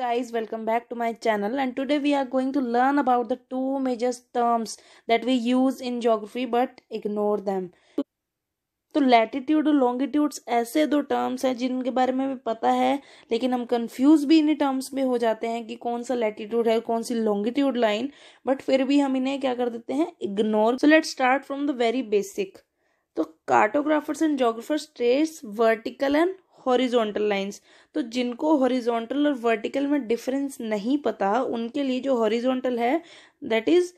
guys welcome back to my channel and today we are going to learn about the two major terms that we use in geography but ignore them तो latitude और longitudes ऐसे दो terms हैं जिनके बारे में भी पता है लेकिन हम कंफ्यूज भी इन्हीं टर्म्स में हो जाते हैं कि कौन सा लैटिट्यूड है कौन सी लॉन्गिट्यूड लाइन बट फिर भी हम इन्हें क्या कर देते हैं ignore so let start from the very basic तो cartographers and geographers trace vertical and horizontal lines तो जिनको हॉरिजोंटल और वर्टिकल में डिफरेंस नहीं पता उनके लिए जो हॉरिजोंटल है दैट इज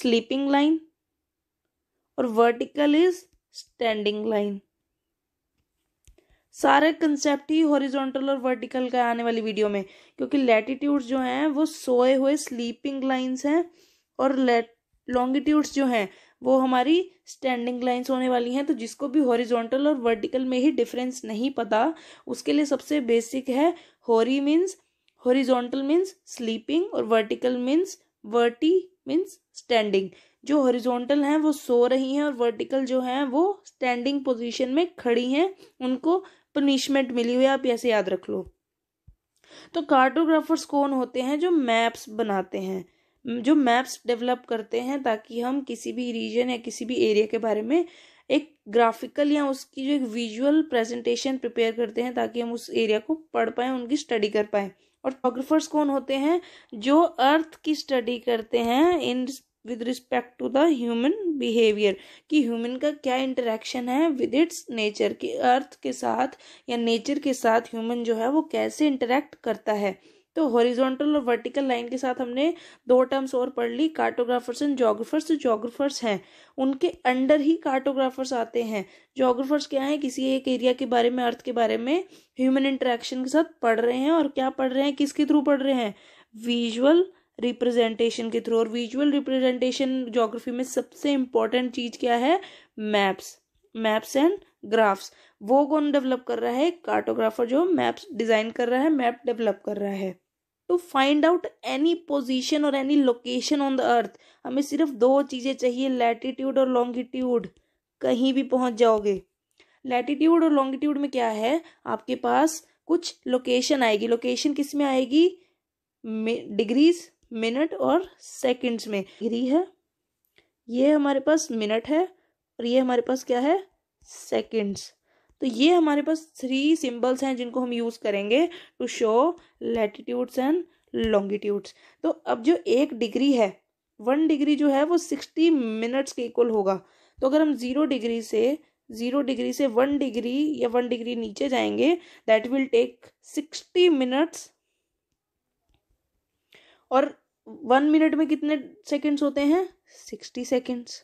स्लीपिंग लाइन और वर्टिकल इज स्टैंडिंग लाइन सारे कंसेप्ट ही हॉरिजोंटल और वर्टिकल का आने वाली वीडियो में क्योंकि लैटिट्यूड्स जो हैं वो सोए हुए स्लीपिंग लाइंस हैं और लॉन्गिट्यूड्स जो हैं वो हमारी स्टैंडिंग लाइंस होने वाली हैं तो जिसको भी हॉरिजॉन्टल और वर्टिकल में ही डिफरेंस नहीं पता उसके लिए सबसे बेसिक है hori means horizontal means sleeping और vertical means verti means standing जो हॉरिजॉन्टल हैं वो सो रही हैं और वर्टिकल जो हैं वो स्टैंडिंग पोजीशन में खड़ी हैं उनको पनिशमेंट मिली हुई है आप ऐसे याद रख लो तो कार्टोग्राफर्स कौन होते हैं जो मैप्स बनाते हैं जो मैप्स डेवलप करते हैं ताकि हम किसी भी रीजन या किसी भी एरिया के बारे में एक ग्राफिकल या उसकी जो एक विजुअल प्रेजेंटेशन प्रिपेयर करते हैं ताकि हम उस एरिया को पढ़ पाएँ उनकी स्टडी कर पाएँ और जोग्राफर्स कौन होते हैं जो अर्थ की स्टडी करते हैं in with respect to the human behaviour कि ह्यूमन का क्या इंटरेक्शन है विद इट्स नेचर कि अर्थ के साथ या नेचर के साथ ह्यूमन जो है वो कैसे इंटरेक्ट करता है तो हॉरिजॉन्टल और वर्टिकल लाइन के साथ हमने दो टर्म्स और पढ़ ली कार्टोग्राफर्स एंड जोग्राफर्स तो जोग्राफर्स हैं उनके अंडर ही कार्टोग्राफर्स आते हैं जोग्राफर्स क्या है किसी एक एरिया के बारे में अर्थ के बारे में ह्यूमन इंटरेक्शन के साथ पढ़ रहे हैं और क्या पढ़ रहे हैं किसके थ्रू पढ़ रहे हैं विजुअल रिप्रेजेंटेशन के थ्रू और विजुअल रिप्रेजेंटेशन जोग्राफी में सबसे इंपॉर्टेंट चीज़ क्या है मैप्स मैप्स एंड ग्राफ्स वो कौन डेवलप कर रहा है कार्टोग्राफर जो मैप्स डिज़ाइन कर रहा है मैप डेवलप कर रहा है to find out any position और any location on the earth हमें सिर्फ दो चीज़ें चाहिए लैटिट्यूड और लॉन्गिट्यूड कहीं भी पहुंच जाओगे लैटिट्यूड और लॉन्गिट्यूड में क्या है आपके पास कुछ लोकेशन आएगी लोकेशन किस में आएगी डिग्रीज मिनट और सेकेंड्स में डिग्री है ये हमारे पास मिनट है और ये हमारे पास क्या है सेकेंड्स तो ये हमारे पास थ्री सिंबल्स हैं जिनको हम यूज़ करेंगे to show latitudes and longitudes तो अब जो एक डिग्री है वन डिग्री जो है वो सिक्सटी मिनट्स के इक्वल होगा तो अगर हम ज़ीरो डिग्री से ज़ीरो डिग्री से वन डिग्री या वन डिग्री नीचे जाएंगे that will take sixty minutes और वन मिनट में कितने सेकेंड्स होते हैं सिक्सटी सेकेंड्स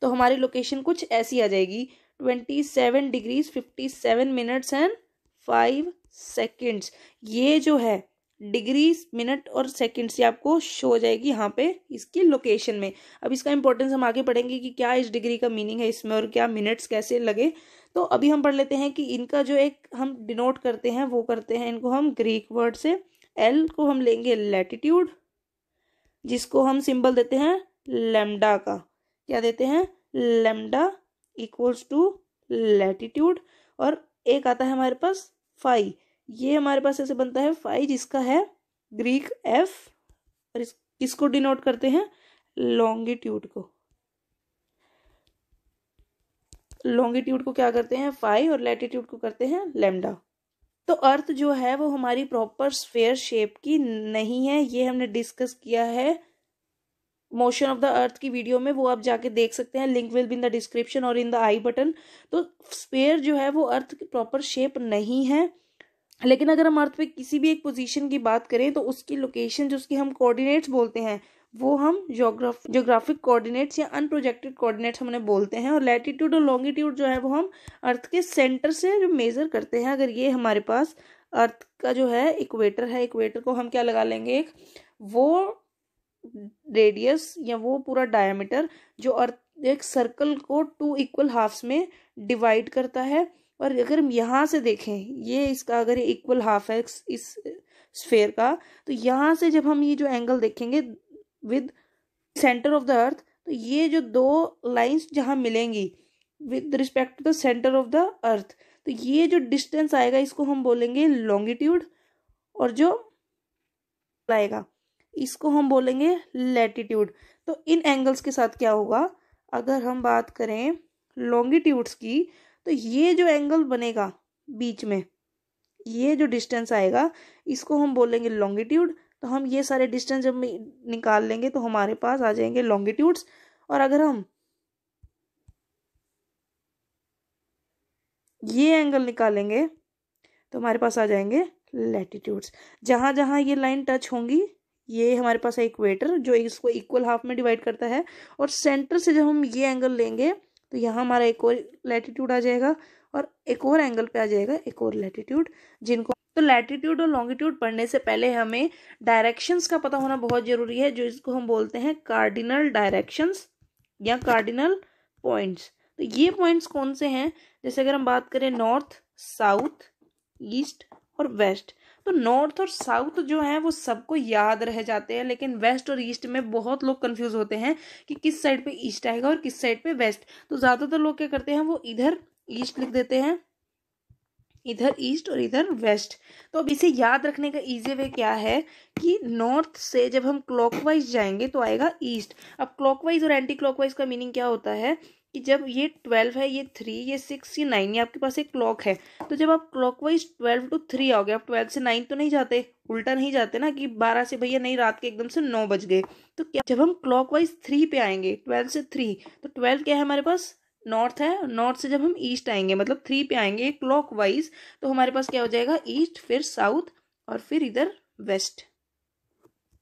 तो हमारी लोकेशन कुछ ऐसी आ जाएगी twenty seven degrees fifty seven minutes and five seconds ये जो है डिग्री मिनट और सेकंड्स ये आपको शो हो जाएगी यहाँ पे इसकी लोकेशन में अब इसका इंपॉर्टेंस हम आगे पढ़ेंगे कि क्या इस डिग्री का मीनिंग है इसमें और क्या मिनट्स कैसे लगे तो अभी हम पढ़ लेते हैं कि इनका जो एक हम डिनोट करते हैं वो करते हैं इनको हम ग्रीक वर्ड से एल को हम लेंगे लेटिट्यूड जिसको हम सिंबल देते हैं लेमडा का क्या देते हैं लेमडा इक्वल्स टू लेटीट्यूड और एक आता है हमारे पास फाइव ये हमारे पास ऐसे बनता है फाइव जिसका है ग्रीक एफ और इस किसको डिनोट करते हैं लॉन्गिट्यूड को लॉन्गिट्यूड को क्या करते हैं फाइव और लैटिट्यूड को करते हैं लेमडा तो अर्थ जो है वो हमारी प्रॉपर स्फेयर शेप की नहीं है ये हमने डिस्कस किया है मोशन ऑफ द अर्थ की वीडियो में वो आप जाके देख सकते हैं link will be in the description और इन द आई बटन तो स्पेयर जो है वो अर्थ की प्रॉपर शेप नहीं है लेकिन अगर हम अर्थ पे किसी भी एक पोजीशन की बात करें तो उसकी लोकेशन जो उसकी हम कोऑर्डिनेट्स बोलते हैं वो हम जोग्राफ जोग्राफिक कोऑर्डिनेट्स या अनप्रोजेक्टेड कोऑर्डिनेट्स हमने बोलते हैं और लैटिट्यूड और लॉन्गिट्यूड जो है वो हम अर्थ के सेंटर से जो मेज़र करते हैं अगर ये हमारे पास अर्थ का जो है इक्वेटर है इक्वेटर को हम क्या लगा लेंगे एक वो रेडियस या वो पूरा डायमीटर जो अर्थ एक सर्कल को टू इक्वल हाफ्स में डिवाइड करता है और अगर हम यहाँ से देखें ये इसका अगर इक्वल हाफ है इस स्फेयर का तो यहाँ से जब हम ये जो एंगल देखेंगे with centre of the earth तो ये जो दो लाइंस जहाँ मिलेंगी with respect to the centre of the earth तो ये जो डिस्टेंस आएगा इसको हम बोलेंगे लॉन्गिट्यूड और जो आएगा इसको हम बोलेंगे लेटीट्यूड तो इन एंगल्स के साथ क्या होगा अगर हम बात करें लॉन्गिट्यूड्स की तो ये जो एंगल बनेगा बीच में ये जो डिस्टेंस आएगा इसको हम बोलेंगे लॉन्गिट्यूड तो हम ये सारे डिस्टेंस जब निकाल लेंगे तो हमारे पास आ जाएंगे लॉन्गिट्यूड्स और अगर हम ये एंगल निकालेंगे तो हमारे पास आ जाएंगे लेटीट्यूड्स जहाँ जहाँ ये लाइन टच होंगी ये हमारे पास है इक्वेटर जो इसको इक्वल हाफ में डिवाइड करता है और सेंटर से जब हम ये एंगल लेंगे तो यहाँ हमारा एक और लैटिट्यूड आ जाएगा और एक और एंगल पे आ जाएगा एक और लैटिट्यूड जिनको तो लैटिट्यूड और लॉन्गिट्यूड पढ़ने से पहले हमें डायरेक्शंस का पता होना बहुत ज़रूरी है जो इसको हम बोलते हैं कार्डिनल डायरेक्शंस या कार्डिनल पॉइंट्स तो ये पॉइंट्स कौन से हैं जैसे अगर हम बात करें नॉर्थ साउथ ईस्ट और वेस्ट तो नॉर्थ और साउथ जो हैं वो सबको याद रह जाते हैं लेकिन वेस्ट और ईस्ट में बहुत लोग कंफ्यूज होते हैं कि किस साइड पे ईस्ट आएगा और किस साइड पे वेस्ट तो ज़्यादातर लोग क्या करते हैं वो इधर ईस्ट लिख देते हैं इधर ईस्ट और इधर वेस्ट तो अब इसे याद रखने का इजी वे क्या है कि नॉर्थ से जब हम क्लॉकवाइज जाएंगे तो आएगा ईस्ट अब क्लॉकवाइज और एंटी क्लॉकवाइज का मीनिंग क्या होता है कि जब ये ट्वेल्व है ये थ्री ये सिक्स ये नाइन ये आपके पास एक क्लॉक है तो जब आप clockwise twelve to three आओगे आप ट्वेल्व से नाइन तो नहीं जाते उल्टा नहीं जाते ना कि बारह से भैया नहीं रात के एकदम से नौ बज गए तो क्या जब हम क्लॉक वाइज थ्री पे आएंगे ट्वेल्व से थ्री तो ट्वेल्व क्या है हमारे पास नॉर्थ है नॉर्थ से जब हम ईस्ट आएंगे मतलब थ्री पे आएंगे क्लॉक वाइज तो हमारे पास क्या हो जाएगा ईस्ट फिर साउथ और फिर इधर वेस्ट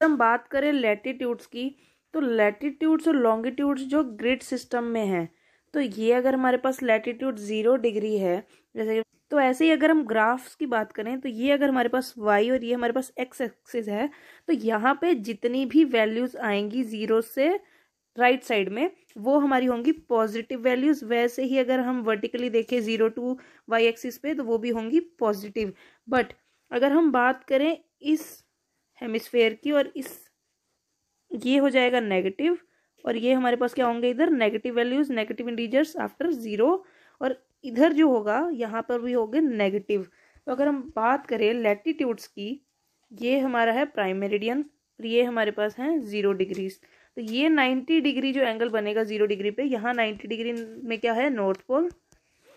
हम बात करें लेटिट्यूड्स की तो लैटिट्यूड्स और लॉन्गिट्यूड्स जो ग्रिड सिस्टम में हैं तो ये अगर हमारे पास लैटिट्यूड ज़ीरो डिग्री है जैसे तो ऐसे ही अगर हम ग्राफ्स की बात करें तो ये अगर हमारे पास वाई और ये हमारे पास एक्स एक्सिस है तो यहाँ पे जितनी भी वैल्यूज़ आएंगी ज़ीरो से राइट right साइड में वो हमारी होंगी पॉजिटिव वैल्यूज़ वैसे ही अगर हम वर्टिकली देखें ज़ीरो टू वाई एक्सिस पे तो वो भी होंगी पॉजिटिव बट अगर हम बात करें इस हेमिस्फेयर की और इस ये हो जाएगा नेगेटिव और ये हमारे पास क्या होंगे इधर negative values negative integers after zero और इधर जो होगा यहाँ पर भी होगे नेगेटिव तो अगर हम बात करें लेटीट्यूड्स की ये हमारा है प्राइम मेरिडियन और ये हमारे पास हैं ज़ीरो डिग्रीज तो ये नाइन्टी डिग्री जो एंगल बनेगा ज़ीरो डिग्री पे यहाँ नाइन्टी डिग्री में क्या है नॉर्थ पोल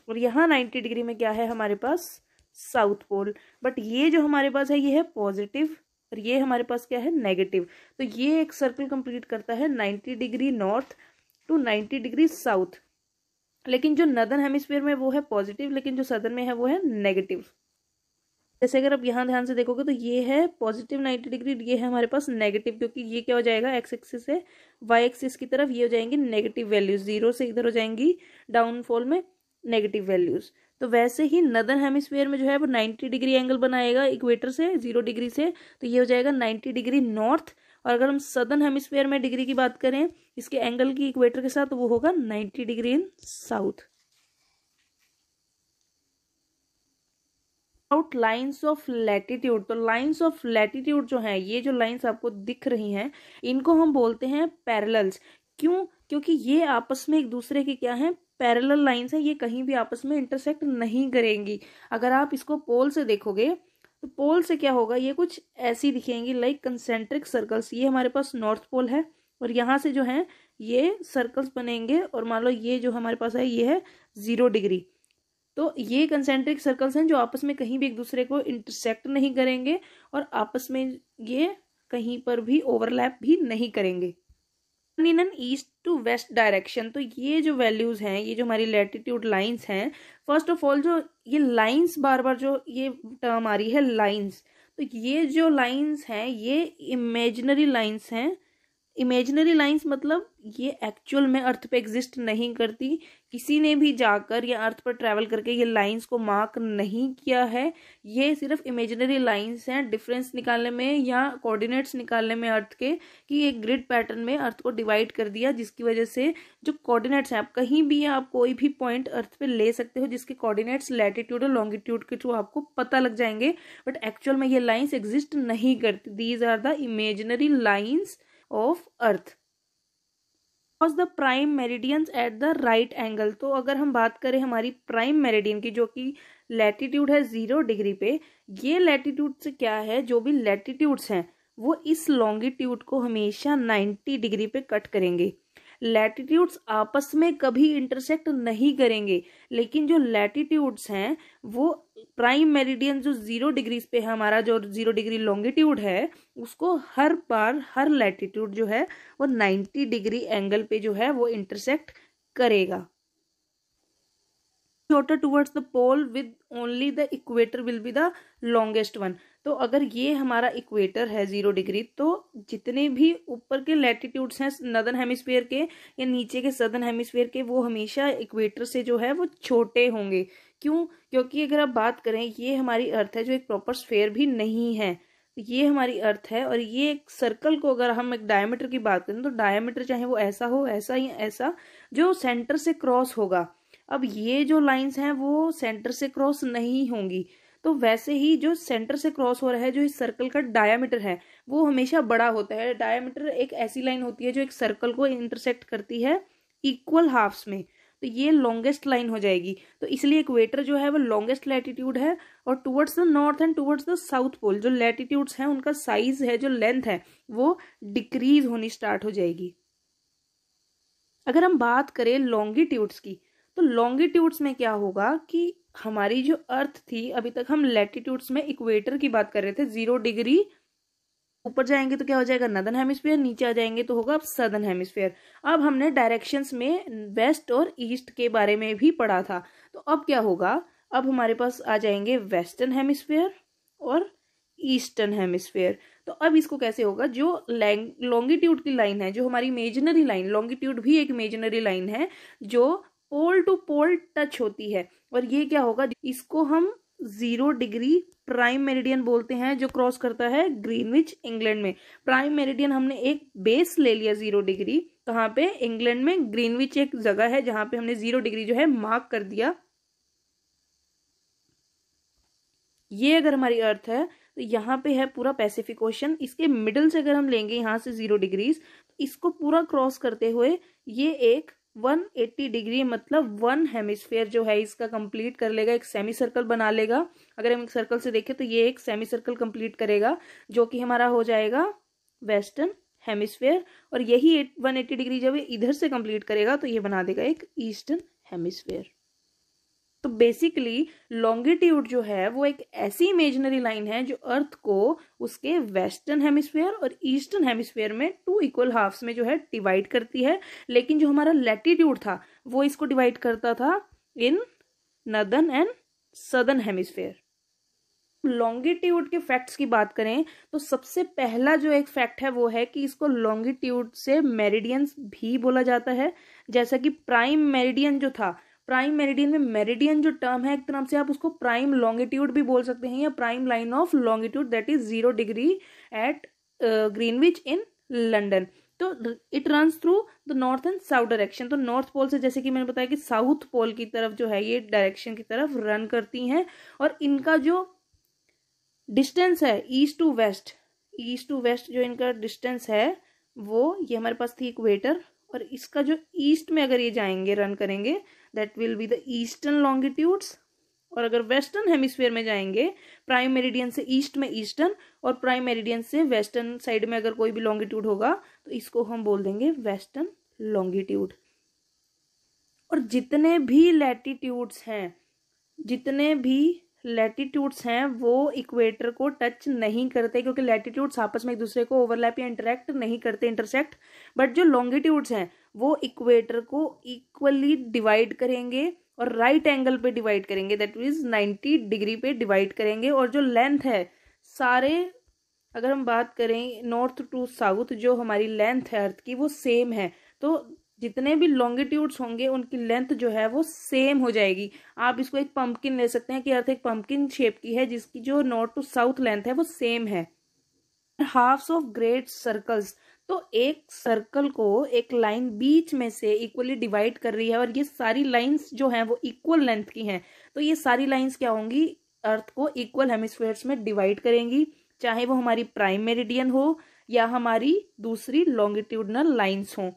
और यहाँ नाइन्टी डिग्री में क्या है हमारे पास साउथ पोल बट ये जो हमारे पास है ये है पॉजिटिव और ये हमारे पास क्या है नेगेटिव तो ये एक सर्कल कंप्लीट करता है ninety degree north to ninety degree south लेकिन जो नदन हेमिस्फीयर में वो है पॉजिटिव लेकिन जो सदन में है वो है नेगेटिव जैसे अगर आप यहाँ ध्यान से देखोगे तो ये है पॉजिटिव नाइन्टी डिग्री ये है हमारे पास नेगेटिव क्योंकि ये क्या हो जाएगा एक्स एक्सिस से वाई एक्सिस की तरफ ये हो जाएंगी नेगेटिव वैल्यूज जीरो से इधर हो जाएंगी डाउनफॉल में नेगेटिव वैल्यूज तो वैसे ही नदर हेमिसफेयर में जो है वो नाइन्टी डिग्री एंगल बनाएगा इक्वेटर से जीरो डिग्री से तो ये हो जाएगा नाइन्टी डिग्री नॉर्थ और अगर हम सदर्न हेमिसफेयर में डिग्री की बात करें इसके एंगल की इक्वेटर के साथ तो वो होगा नाइन्टी डिग्री इन साउथ उट लाइन्स ऑफ लैटिट्यूड तो लाइन्स ऑफ लैटिट्यूड जो है ये जो लाइन्स आपको दिख रही हैं इनको हम बोलते हैं पैरल्स क्यों क्योंकि ये आपस में एक दूसरे के क्या हैं पैरेलल लाइंस है ये कहीं भी आपस में इंटरसेक्ट नहीं करेंगी अगर आप इसको पोल से देखोगे तो पोल से क्या होगा ये कुछ ऐसी दिखेंगी लाइक कंसेंट्रिक सर्कल्स ये हमारे पास नॉर्थ पोल है और यहाँ से जो है ये सर्कल्स बनेंगे और मान लो ये जो हमारे पास है ये है ज़ीरो डिग्री तो ये कंसेंट्रिक सर्कल्स हैं जो आपस में कहीं भी एक दूसरे को इंटरसेक्ट नहीं करेंगे और आपस में ये कहीं पर भी ओवरलैप भी नहीं करेंगे in an east to west direction तो ये जो वैल्यूज हैं ये जो हमारी लेटिट्यूड लाइन्स हैं फर्स्ट ऑफ ऑल जो ये लाइन्स बार बार जो ये टर्म आ रही है लाइन्स तो ये जो लाइन्स हैं ये इमेजिनरी लाइन्स हैं इमेजनरी लाइंस मतलब ये एक्चुअल में अर्थ पे एग्जिस्ट नहीं करती किसी ने भी जाकर या अर्थ पर ट्रैवल करके ये लाइंस को मार्क नहीं किया है ये सिर्फ इमेजनरी लाइंस हैं डिफरेंस निकालने में या कोऑर्डिनेट्स निकालने में अर्थ के कि एक ग्रिड पैटर्न में अर्थ को डिवाइड कर दिया जिसकी वजह से जो कोऑर्डिनेट्स हैं आप कहीं भी आप कोई भी पॉइंट अर्थ पे ले सकते हो जिसके कॉर्डिनेट्स लैटिट्यूड और लॉन्गिट्यूड के थ्रू आपको पता लग जाएंगे बट एक्चुअल में ये लाइन्स एग्जिस्ट नहीं करती these are the imaginary lines of earth the prime meridians at the right angle तो अगर हम बात करें हमारी प्राइम मेरिडियन की जो कि लैटिट्यूड है जीरो डिग्री पे ये लैटिट्यूड से क्या है जो भी लेटीट्यूड्स हैं वो इस लॉन्गिट्यूड को हमेशा नाइन्टी डिग्री पे कट करेंगे लैटीट्यूड्स आपस में कभी इंटरसेक्ट नहीं करेंगे लेकिन जो लैटिट्यूड्स हैं वो प्राइम मेरिडियन जो जीरो डिग्रीज पे है हमारा जो जीरो डिग्री लॉन्गिट्यूड है उसको हर बार हर लैटिट्यूड जो है वो नाइन्टी डिग्री एंगल पे जो है वो इंटरसेक्ट करेगा shorter towards the pole with only the equator will be the longest one तो अगर ये हमारा इक्वेटर है ज़ीरो डिग्री तो जितने भी ऊपर के लैटिट्यूड्स हैं नदन हेमिसफेयर के या नीचे के सदन हेमिसफेयर के वो हमेशा इक्वेटर से जो है वो छोटे होंगे क्यों क्योंकि अगर आप बात करें ये हमारी अर्थ है जो एक प्रॉपर स्फेयर भी नहीं है ये हमारी अर्थ है और ये एक सर्कल को अगर हम एक डायमीटर की बात करें तो डायमीटर चाहे वो ऐसा हो ऐसा या ऐसा जो सेंटर से क्रॉस होगा अब ये जो लाइंस हैं वो सेंटर से क्रॉस नहीं होंगी तो वैसे ही जो सेंटर से क्रॉस हो रहा है जो इस सर्कल का डायामीटर है वो हमेशा बड़ा होता है डायामीटर एक ऐसी लाइन होती है जो एक सर्कल को इंटरसेक्ट करती है इक्वल हाफ्स में तो ये लॉन्गेस्ट लाइन हो जाएगी तो इसलिए इक्वेटर जो है वो लॉन्गेस्ट लैटिट्यूड है और towards the north and towards the south pole जो लैटिट्यूड्स हैं उनका साइज है जो लेंथ है वो डिक्रीज होनी स्टार्ट हो जाएगी अगर हम बात करें लॉन्गिट्यूड्स की तो लॉन्गिट्यूड्स में क्या होगा कि हमारी जो अर्थ थी अभी तक हम लैटिट्यूड्स में इक्वेटर की बात कर रहे थे जीरो डिग्री ऊपर जाएंगे तो क्या हो जाएगा नदन हेमिस्फीयर नीचे आ जाएंगे तो होगा अब सदन हेमिस्फीयर अब हमने डायरेक्शंस में वेस्ट और ईस्ट के बारे में भी पढ़ा था तो अब क्या होगा अब हमारे पास आ जाएंगे वेस्टर्न हेमिस्फीयर और ईस्टर्न हेमिस्फीयर तो अब इसको कैसे होगा जो लॉन्गिट्यूड की लाइन है जो हमारी मेजनरी लाइन लॉन्गिट्यूड भी एक मेजनरी लाइन है जो पोल टू पोल टच होती है और ये क्या होगा इसको हम जीरो डिग्री प्राइम मेरिडियन बोलते हैं जो क्रॉस करता है ग्रीनविच इंग्लैंड में प्राइम मेरिडियन हमने एक बेस ले लिया जीरो डिग्री कहाँ तो पे इंग्लैंड में ग्रीनविच एक जगह है जहां पे हमने जीरो डिग्री जो है मार्क कर दिया ये अगर हमारी अर्थ है तो यहाँ पे है पूरा पैसिफिक ओशन इसके मिडल से अगर हम लेंगे यहाँ से जीरो डिग्रीज तो इसको पूरा क्रॉस करते हुए ये एक 180 डिग्री मतलब वन हेमिस्फेयर जो है इसका कंप्लीट कर लेगा एक सेमी सर्कल बना लेगा अगर हम एक सर्कल से देखें तो ये एक सेमी सर्कल कंप्लीट करेगा जो कि हमारा हो जाएगा वेस्टर्न हेमिस्फेयर और यही वन एट्टी डिग्री जब इधर से कंप्लीट करेगा तो ये बना देगा एक ईस्टर्न हेमिस्फेयर तो बेसिकली लॉन्गिट्यूड जो है वो एक ऐसी इमेजनरी लाइन है जो अर्थ को उसके वेस्टर्न हेमिस्फेयर और ईस्टर्न हेमिस्फेयर में टू इक्वल हाफ्स में जो है डिवाइड करती है लेकिन जो हमारा लेटीट्यूड था वो इसको डिवाइड करता था in northern and southern hemisphere longitude के फैक्ट्स की बात करें तो सबसे पहला जो एक फैक्ट है वो है कि इसको लॉन्गिट्यूड से मेरिडियंस भी बोला जाता है जैसा कि प्राइम मेरिडियन जो था प्राइम मेरिडियन में मेरिडियन जो टर्म है एक तरह से आप उसको प्राइम लॉन्गिट्यूड भी बोल सकते हैं या prime line of longitude that is zero degree at Greenwich in London तो it runs through the north and south direction तो नॉर्थ पोल से जैसे कि मैंने बताया कि साउथ पोल की तरफ जो है ये डायरेक्शन की तरफ रन करती हैं और इनका जो डिस्टेंस है east to west east to west जो इनका डिस्टेंस है वो ये हमारे पास थी इक्वेटर पर इसका जो ईस्ट में अगर ये जाएंगे रन करेंगे that will be the eastern longitudes और अगर वेस्टर्न हेमिस्फेयर में जाएंगे प्राइम मेरिडियन से ईस्ट में ईस्टर्न और प्राइम मेरिडियन से वेस्टर्न साइड में अगर कोई भी लॉन्गिट्यूड होगा तो इसको हम बोल देंगे वेस्टर्न लॉन्गिट्यूड और जितने भी लैटिट्यूड्स हैं जितने भी लेटीट्यूड्स हैं वो इक्वेटर को टच नहीं करते क्योंकि लेटीट्यूड्स आपस में एक दूसरे को ओवरलैप या इंटरेक्ट नहीं करते इंटरसेक्ट बट जो लॉन्गिट्यूड्स हैं वो इक्वेटर को इक्वली डिवाइड करेंगे और राइट right एंगल पे डिवाइड करेंगे दैट मीन्स नाइन्टी डिग्री पे डिवाइड करेंगे और जो लेंथ है सारे अगर हम बात करें नॉर्थ टू साउथ जो हमारी लेंथ है अर्थ की वो सेम है तो जितने भी लॉन्गिट्यूड्स होंगे उनकी लेंथ जो है वो सेम हो जाएगी आप इसको एक पंपकिन ले सकते हैं कि अर्थ एक पंपकिन शेप की है जिसकी जो नॉर्थ टू साउथ लेंथ है वो सेम है हाफ्स ऑफ ग्रेट सर्कल्स तो एक सर्कल को एक लाइन बीच में से इक्वली डिवाइड कर रही है और ये सारी लाइंस जो हैं वो इक्वल लेंथ की हैं तो ये सारी लाइंस क्या होंगी अर्थ को इक्वल हेमिस्फेयर्स में डिवाइड करेंगी चाहे वो हमारी प्राइम मेरिडियन हो या हमारी दूसरी लॉन्गिट्यूडनल लाइंस हों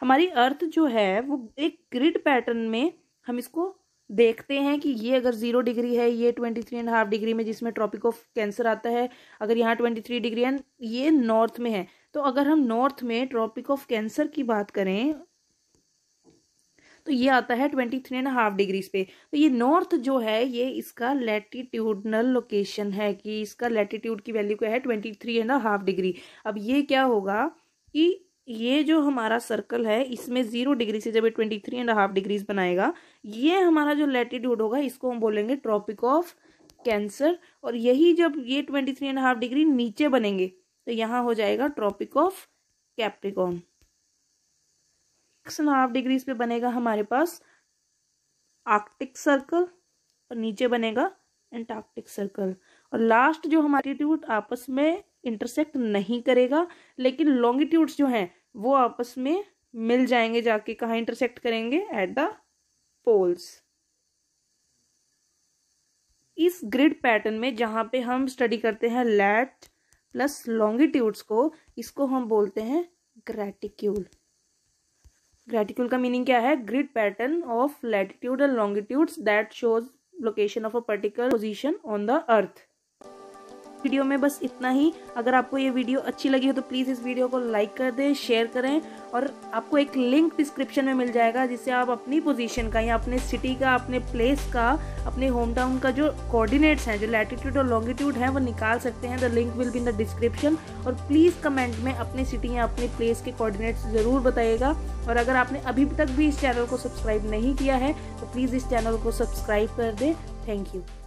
हमारी अर्थ जो है वो एक ग्रिड पैटर्न में हम इसको देखते हैं कि ये अगर जीरो डिग्री है ये twenty three and half degree में जिसमें ट्रॉपिक ऑफ कैंसर आता है अगर यहाँ ट्वेंटी थ्री डिग्री एंड ये नॉर्थ में है तो अगर हम नॉर्थ में ट्रॉपिक ऑफ कैंसर की बात करें तो ये आता है twenty three and half degrees पे तो ये नॉर्थ जो है ये इसका लेटीट्यूडनल लोकेशन है कि इसका लेटीट्यूड की वैल्यू क्या है twenty three and half degree अब ये क्या होगा कि ये जो हमारा सर्कल है इसमें जीरो डिग्री से जब ये twenty three and half degrees बनाएगा ये हमारा जो लेटीट्यूड होगा इसको हम बोलेंगे ट्रॉपिक ऑफ कैंसर और यही जब ये twenty three and half degree नीचे बनेंगे तो यहाँ हो जाएगा tropic of capricorn six and half degrees पे बनेगा हमारे पास आर्कटिक सर्कल और नीचे बनेगा एंटार्कटिक सर्कल और लास्ट जो हमारा आपस में इंटरसेक्ट नहीं करेगा लेकिन लॉन्गिट्यूड्स जो हैं वो आपस में मिल जाएंगे जाके कहाँ इंटरसेक्ट करेंगे एट द पोल्स इस ग्रिड पैटर्न में जहाँ पे हम स्टडी करते हैं लैट प्लस लॉन्गिट्यूड्स को इसको हम बोलते हैं ग्रेटिक्यूल ग्रेटिक्यूल का मीनिंग क्या है grid pattern of latitude and longitudes that shows location of a particular position on the earth video में बस इतना ही अगर आपको ये वीडियो अच्छी लगी हो तो प्लीज़ इस वीडियो को लाइक कर दें शेयर करें और आपको एक लिंक डिस्क्रिप्शन में मिल जाएगा जिससे आप अपनी पोजीशन का या अपने सिटी का अपने प्लेस का अपने होम टाउन का जो कोऑर्डिनेट्स हैं जो लैटिट्यूड और लॉन्गिट्यूड हैं वो निकाल सकते हैं the link will be in the description और प्लीज़ कमेंट में अपने सिटी या अपने प्लेस के कोऑर्डिनेट्स ज़रूर बताइएगा और अगर आपने अभी तक भी इस चैनल को सब्सक्राइब नहीं किया है तो प्लीज़ इस चैनल को सब्सक्राइब कर दें थैंक यू